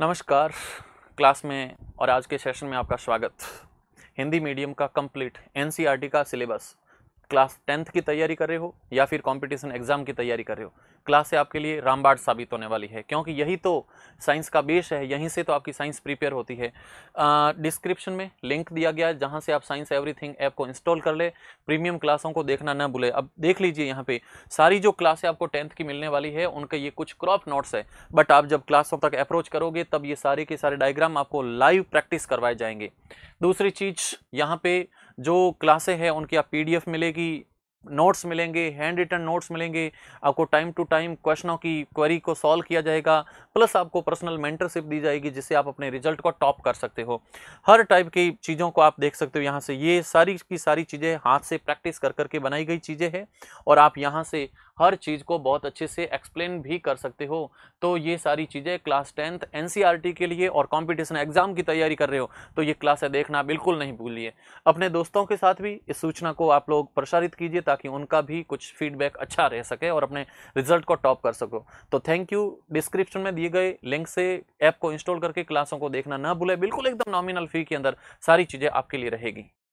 नमस्कार क्लास में और आज के सेशन में आपका स्वागत हिंदी मीडियम का कंप्लीट एन का सिलेबस क्लास टेंथ की तैयारी कर रहे हो या फिर कंपटीशन एग्जाम की तैयारी कर रहे हो क्लास आपके लिए रामबाड़ साबित होने वाली है क्योंकि यही तो साइंस का बेस है यहीं से तो आपकी साइंस प्रिपेयर होती है डिस्क्रिप्शन में लिंक दिया गया है जहाँ से आप साइंस एवरीथिंग ऐप को इंस्टॉल कर ले प्रीमियम क्लासों को देखना ना भूले अब देख लीजिए यहाँ पे सारी जो क्लासें आपको टेंथ की मिलने वाली है उनके ये कुछ क्रॉप नोट्स है बट आप जब क्लासों तक अप्रोच करोगे तब ये सारे के सारे डायग्राम आपको लाइव प्रैक्टिस करवाए जाएंगे दूसरी चीज़ यहाँ पे जो क्लासे हैं उनकी आप पी मिलेगी नोट्स मिलेंगे हैंड रिटन नोट्स मिलेंगे आपको टाइम टू टाइम क्वेश्चनों की क्वेरी को सॉल्व किया जाएगा प्लस आपको पर्सनल मेंटरशिप दी जाएगी जिससे आप अपने रिजल्ट को टॉप कर सकते हो हर टाइप की चीज़ों को आप देख सकते हो यहाँ से ये सारी की सारी चीज़ें हाथ से प्रैक्टिस कर करके बनाई गई चीज़ें हैं और आप यहाँ से हर चीज़ को बहुत अच्छे से एक्सप्लेन भी कर सकते हो तो ये सारी चीज़ें क्लास टेंथ एन के लिए और कॉम्पिटिशन एग्जाम की तैयारी कर रहे हो तो ये क्लासें देखना बिल्कुल नहीं भूलिए अपने दोस्तों के साथ भी इस सूचना को आप लोग प्रसारित कीजिए ताकि उनका भी कुछ फीडबैक अच्छा रह सके और अपने रिजल्ट को टॉप कर सको तो थैंक यू डिस्क्रिप्शन में दिए गए लिंक से ऐप को इंस्टॉल करके क्लासों को देखना ना भूले बिल्कुल एकदम नॉमिनल फी के अंदर सारी चीज़ें आपके लिए रहेगी